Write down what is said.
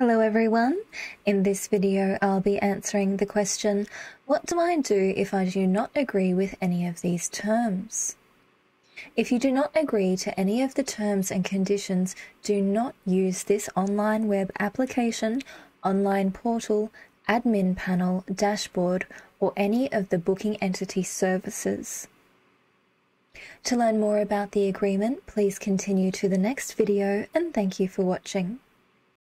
Hello everyone. In this video I'll be answering the question, what do I do if I do not agree with any of these terms? If you do not agree to any of the terms and conditions, do not use this online web application, online portal, admin panel, dashboard, or any of the booking entity services. To learn more about the agreement, please continue to the next video and thank you for watching.